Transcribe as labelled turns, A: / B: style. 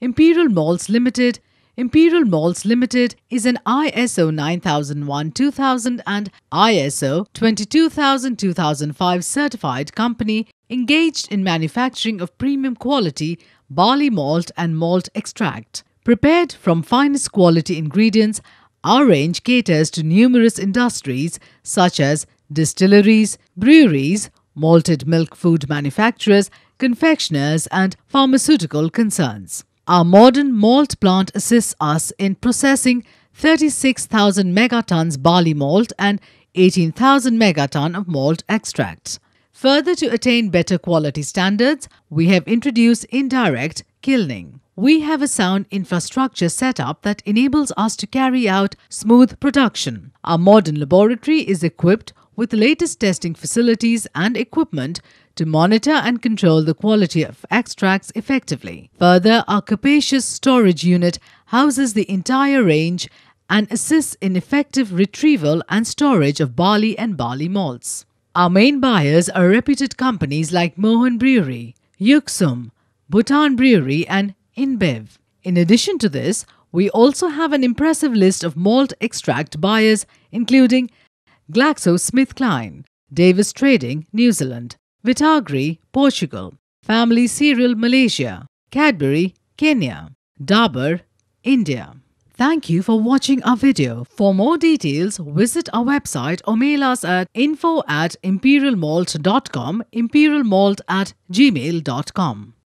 A: Imperial Malls Limited. Imperial Malls Limited is an ISO 9001-2000 and ISO 22000-2005 certified company engaged in manufacturing of premium quality barley malt and malt extract. Prepared from finest quality ingredients, our range caters to numerous industries such as distilleries, breweries, malted milk food manufacturers, confectioners and pharmaceutical concerns. Our modern malt plant assists us in processing 36,000 megatons barley malt and 18,000 megaton of malt extract. Further to attain better quality standards, we have introduced indirect kilning we have a sound infrastructure set up that enables us to carry out smooth production. Our modern laboratory is equipped with the latest testing facilities and equipment to monitor and control the quality of extracts effectively. Further, our capacious storage unit houses the entire range and assists in effective retrieval and storage of barley and barley malts. Our main buyers are reputed companies like Mohan Brewery, Yuksum, Bhutan Brewery and InBev. In addition to this, we also have an impressive list of malt extract buyers, including GlaxoSmithKline, Davis Trading, New Zealand, Vitagri, Portugal, Family Cereal, Malaysia, Cadbury, Kenya, Dabur, India. Thank you for watching our video. For more details, visit our website or mail us at info at imperialmalt.com, imperialmalt at gmail.com.